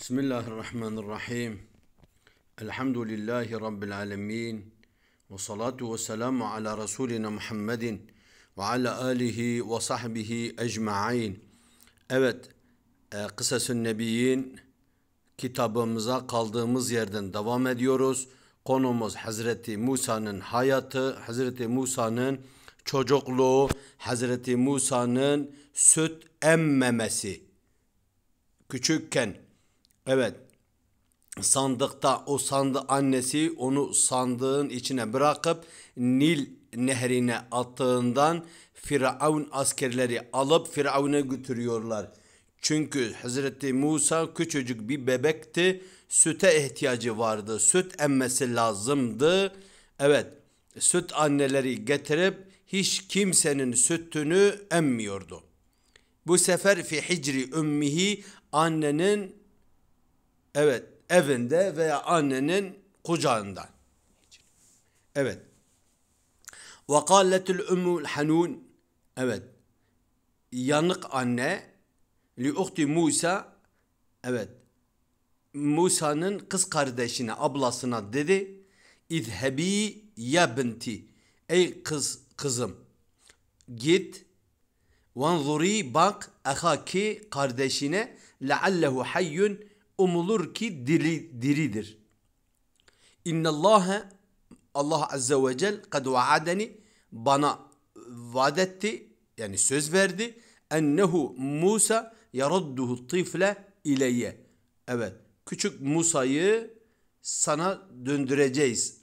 Bismillahirrahmanirrahim. Elhamdülillahi Rabbil alemin. Ve salatu ve selamu ala Resulina Muhammedin ve ala alihi ve sahbihi ecma'in. Evet, e, Kısasın Nebiyin kitabımıza kaldığımız yerden devam ediyoruz. Konumuz Hazreti Musa'nın hayatı, Hazreti Musa'nın çocukluğu, Hazreti Musa'nın süt emmemesi. Küçükken Evet sandıkta o sandı annesi onu sandığın içine bırakıp Nil nehrine attığından Firavun askerleri alıp Firavun'a götürüyorlar. Çünkü Hazreti Musa küçücük bir bebekti. Süte ihtiyacı vardı. Süt emmesi lazımdı. Evet süt anneleri getirip hiç kimsenin sütünü emmiyordu. Bu sefer fi hicri ümmihi annenin Evet, evinde veya annenin kucağında. Evet. Ve kâletül ümmül hanun. Evet. Yanık anne li uhti Musa. Evet. Musa'nın kız kardeşine, ablasına dedi. İzhebi ya binti. Ey kız kızım. Git. Vanzuri bak ahaki kardeşine leallehu hayyun umulur ki diri, diridir. İnnallâhe Allah Azze ve Cel kad vaadeni bana vaad yani söz verdi ennehu Musa yaradduhu tifle ileyye. Evet küçük Musa'yı sana döndüreceğiz.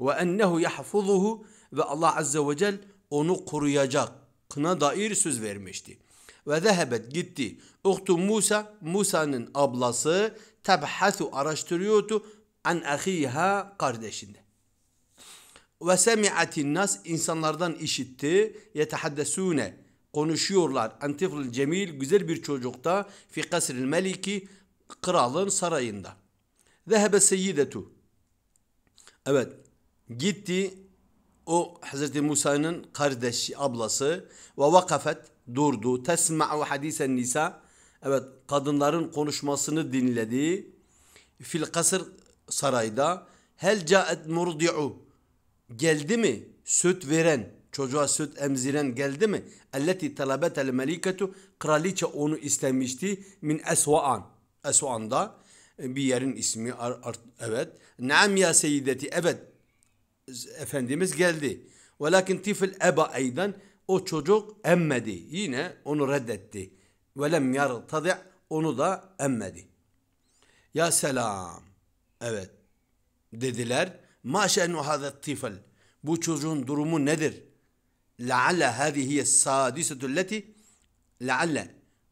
Ve ennehu yahfuzuhu ve Allah Azze ve Cel onu koruyacak. Kına dair söz vermişti. Ve zehebet gitti. Uhtu Musa, Musa'nın ablası tebhathu araştırıyordu an ahiha kardeşinde. Ve semi'atin nas insanlardan işitti. Yetehaddesune konuşuyorlar. Antifril Cemil güzel bir çocukta fi kasril meliki kralın sarayında. Zehebe seyyidetu. Evet gitti o Hz Musa'nın kardeşi ablası ve vakafet durdu. Tesma'u hadisen nisa. Evet kadınların konuşmasını dinledi. Fil kasır sarayda. Hel caet murdi'u. Geldi mi? Süt veren, çocuğa süt emziren geldi mi? Elleti talabetel meliketu. Kraliçe onu istemişti. Min esva'an. Esva'anda e, bir yerin ismi. Evet. Naam ya seyideti. Evet. Efendimiz geldi. Velakin tifil eba eyden o çocuk emmedi. Yine onu reddetti. Ve lem yartadi onu da emmedi. Ya selam. Evet. Dediler. Ma şe'nu hazet tifel. Bu çocuğun durumu nedir? Lealla hâzihiye sâdisetü leti lealla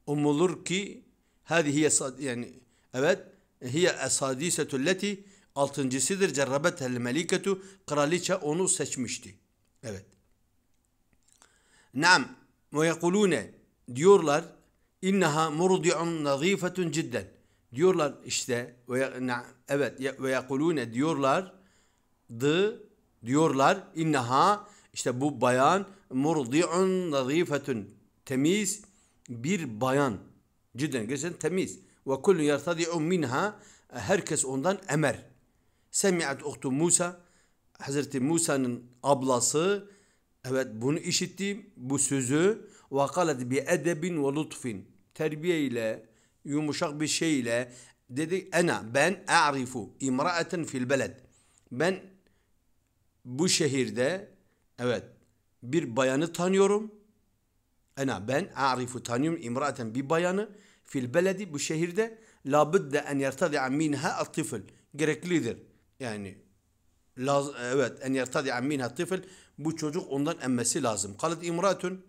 umulur ki hâzihiye yani evet hiye esâdisetü leti altıncısıdır cerrabetel meliketu kraliçe onu seçmişti. Evet. Nam ve yekulune diyorlar inneha murdi'un nazifetun cidden. Diyorlar işte ve na, evet ve yekulune diyorlar dı diyorlar inneha işte bu bayan murdi'un nazifetun temiz bir bayan. Cidden gerçekten temiz. Ve kullu yertadi'un minha herkes ondan emer. Semi'at uhtu Musa Hazreti Musa'nın ablası Evet bunu işittim bu sözü ve kalet bi edebin ve lutfin. Terbiye ile yumuşak bir şey ile dedi ana ben a'rifu imra'aten fil beled. Ben bu şehirde evet bir bayanı tanıyorum. Ana ben a'rifu tanıyorum imra'aten bir bayanı fil beledi bu şehirde la labudde en yertadi'a minha at-tifl. Gereklidir. Yani Laz, e, evet en yertadi'a minha tifl bu çocuk ondan emmesi lazım. Kalet imratun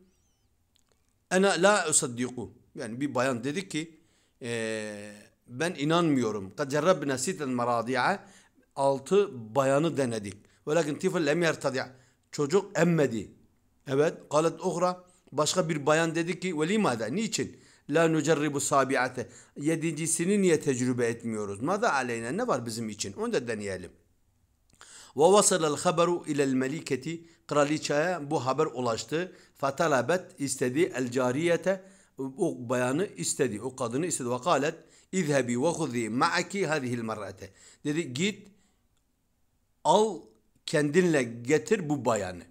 ana, la usaddiku yani bir bayan dedi ki e, ben inanmıyorum. Kad cerrabbina sitten maradi'a altı bayanı denedik. Velakin tifl lem yertadi'a çocuk emmedi. Evet kalet uhra başka bir bayan dedi ki velimada niçin? La nucerribu sabi'ate. Yedincisini niye tecrübe etmiyoruz? Mada aleyna ne var bizim için? Onu da deneyelim. Ve vasalel haberu ilel meliketi Kraliçaya bu haber ulaştı. Fetalabet istedi el cariyete o bayanı istedi. O kadını istedi. Ve kalet izhebi ve huzi ma'aki hadihil merrate. Dedi git al kendinle getir bu bayanı.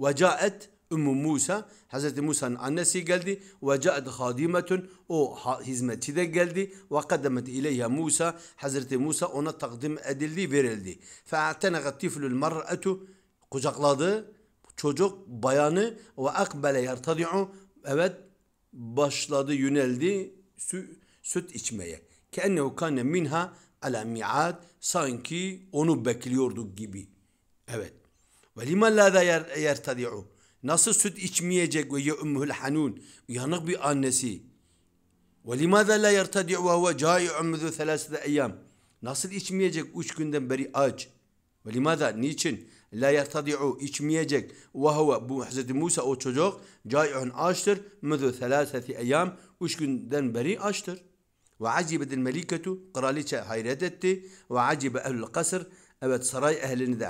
Ve caet Ümmü Musa, Hz. Musa'nın annesi geldi. Ve caed hadimetun, o hizmetçi de geldi. Ve kademet ileyha Musa, Hz. Musa ona takdim edildi, verildi. Fe'atenegat tiflül mar'etu, kucakladı çocuk bayanı ve akbele yertadi'u, evet başladı, yöneldi sü, süt içmeye. Kennehu kane minha ala mi'ad, sanki onu bekliyorduk gibi. Evet. Ve limen la da yertadi'u. Nasıl süt içmeyecek ve ye'ümmühül hanun. Uyanık bir annesi. Ve limâzâ la yertadi'u ve huve câi'un müzü selâsıda Nasıl içmeyecek üç günden beri aç. Ve limâzâ niçin? La yertadi'u içmeyecek. Ve huve bu Hz. Musa o çocuk câi'un açtır. Müzü selâseti eyyâm. Üç günden beri açtır. Ve acibedil meliketu. Kraliçe hayret etti. Ve acibe ehlül kasır. Evet saray ehlini de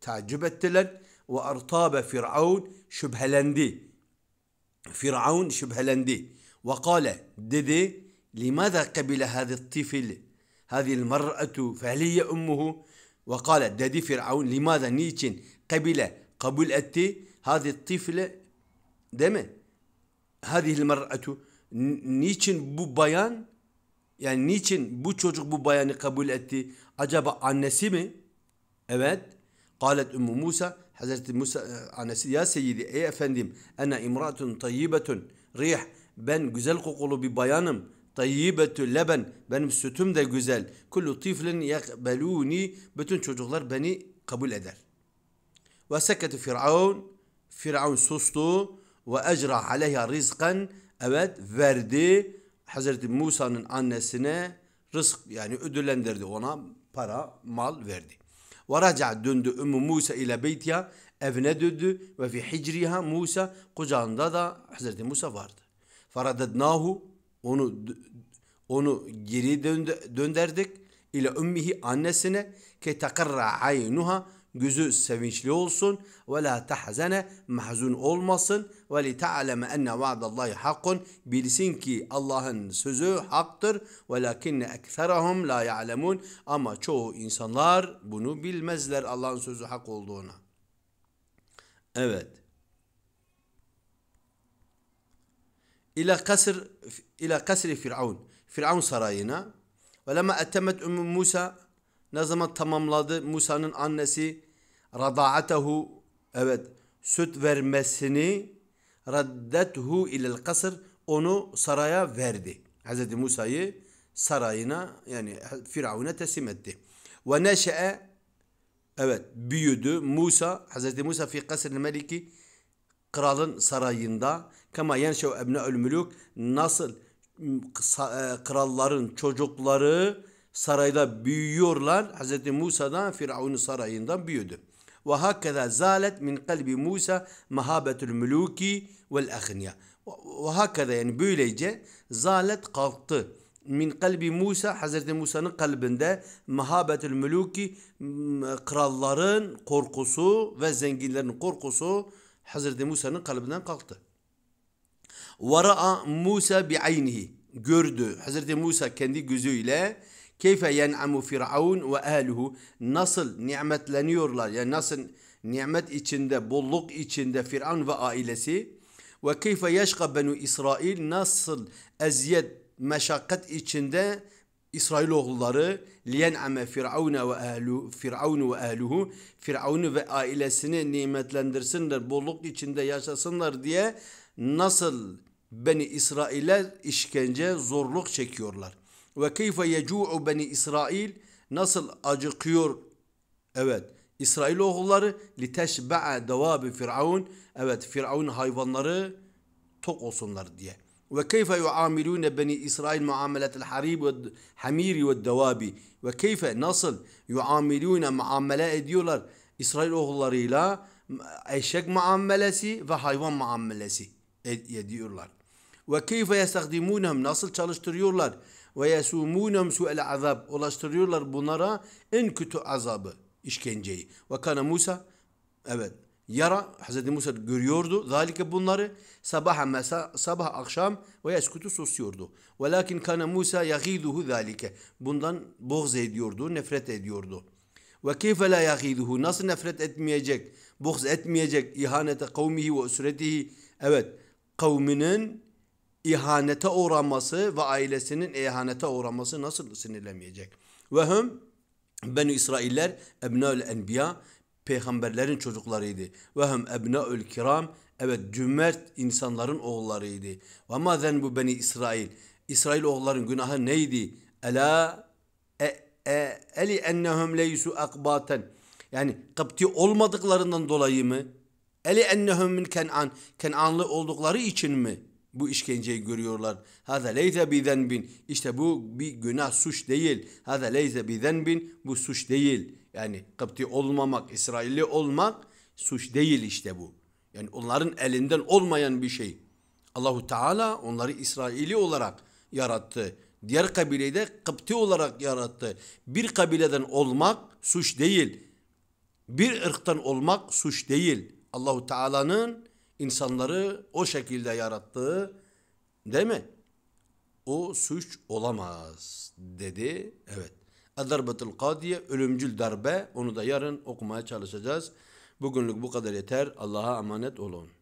tacip ettiler. وأرطاب فرعون شبهلندي فرعون شبهلندي وقال ددي لماذا قبل هذا الطفل هذه المرأة فهل هي أمه وقال ددي فرعون لماذا نيتشن قبل قبل أتي هذه الطفلة دم هذه المرأة نيتشن بو بيان يعني نيتشن بو çocuk بو bayanı قبل أتي Acaba عن mi? Evet. Kalet Ümmü Musa Hazreti Musa e, annesi ya seyyidi ey efendim ene imratun tayyibetun rih ben güzel kokulu bir bayanım tayyibetü leben benim sütüm de güzel kullu tiflin yekbeluni bütün çocuklar beni kabul eder. Ve seketi firavun firavun sustu ve ecra aleyha rizkan evet verdi Hazreti Musa'nın annesine rızk yani ödüllendirdi ona para mal verdi. Ve raca döndü Ümmü Musa ile beytiha evine döndü ve fi hicriha Musa kucağında da Hazreti Musa vardı. Faradednahu onu onu geri döndü, dönderdik ile ümmihi annesine ke takarra aynuha Gözü sevinçli olsun. Ve la tahzene mahzun olmasın. Ve li ta'leme enne va'dallahi hakkun. Bilsin ki Allah'ın sözü haktır. Ve lakinne ekserahum la ya'lemun. Ama çoğu insanlar bunu bilmezler Allah'ın sözü hak olduğuna. Evet. İla kasr ila kasri Firavun. Firavun sarayına. Ve lema etemet ümmü Musa ne zaman tamamladı Musa'nın annesi rada'atehu evet süt vermesini raddetuhu ilel kasır onu saraya verdi. Hz. Musa'yı sarayına yani Firavun'a teslim etti. Ve neşe'e evet büyüdü Musa Hz. Musa fi kasr meliki kralın sarayında kema yenşev ebne'ül mülük nasıl e, kralların çocukları sarayda büyüyorlar. Hz. Musa'dan Firavun'un sarayından büyüdü ve hakeza zalet min kalbi Musa mehabetül muluki vel ahniya. Ve hakeza yani böylece zalet kalktı. Min kalbi Musa Hazreti Musa'nın kalbinde mehabetül muluki kralların korkusu ve zenginlerin korkusu Hazreti Musa'nın kalbinden kalktı. Vara'a Musa bi'aynihi gördü. Hazreti Musa kendi gözüyle Keyfe yen'amu firavun ve ehluhu nasıl nimetleniyorlar yani nasıl nimet içinde bolluk içinde Firavun ve ailesi ve keyfe yeşka benu İsrail nasıl eziyet meşakkat içinde İsrail oğulları liyen'ame firavuna ve ehlu firavun ve ehluhu firavunu ve ailesini nimetlendirsinler bolluk içinde yaşasınlar diye nasıl Beni İsrail'e işkence zorluk çekiyorlar. Ve keyfe yecu'u beni İsrail nasıl acıkıyor? Evet. İsrail oğulları liteşbe'e devabi firavun. Evet firavun hayvanları tok olsunlar diye. Ve keyfe yuamilune beni İsrail muameletel harib ve hamiri ve devabi. Ve keyfe nasıl yuamilune muamele ediyorlar İsrail oğullarıyla eşek muamelesi ve hayvan muamelesi e, ediyorlar. Ve keyfe yestahdimunhum nasıl çalıştırıyorlar? ve yesumunem su'el azab ulaştırıyorlar bunlara en kötü azabı işkenceyi. Ve kana Musa evet yara Hazreti Musa görüyordu zalike bunları sabah mesa sabah akşam ve eskutu susuyordu. Ve lakin kana Musa yagiduhu zalike bundan boğz ediyordu nefret ediyordu. Ve keyfe la yagiduhu nasıl nefret etmeyecek boğz etmeyecek ihanete kavmihi ve üsretihi evet kavminin ihanete uğraması ve ailesinin ihanete uğraması nasıl sinirlemeyecek? Ve hüm Beni İsrailler ebnaül enbiya peygamberlerin çocuklarıydı. Ve hüm ebnaül kiram evet cömert insanların oğullarıydı. Ve ma bu Beni İsrail İsrail oğulların günahı neydi? Ela e, e, eli ennehum leysu akbaten yani kapti olmadıklarından dolayı mı? Eli ennehum min kenan Kenanlı oldukları için mi? bu işkenceyi görüyorlar. Hada leyse bi zenbin. İşte bu bir günah suç değil. Hada leyse bi zenbin. Bu suç değil. Yani Kıpti olmamak, İsrailli olmak suç değil işte bu. Yani onların elinden olmayan bir şey. Allahu Teala onları İsraili olarak yarattı. Diğer kabileyi de Kıpti olarak yarattı. Bir kabileden olmak suç değil. Bir ırktan olmak suç değil. Allahu Teala'nın insanları o şekilde yarattığı değil mi? O suç olamaz dedi. Evet. Adarbetul kadiye ölümcül darbe. Onu da yarın okumaya çalışacağız. Bugünlük bu kadar yeter. Allah'a emanet olun.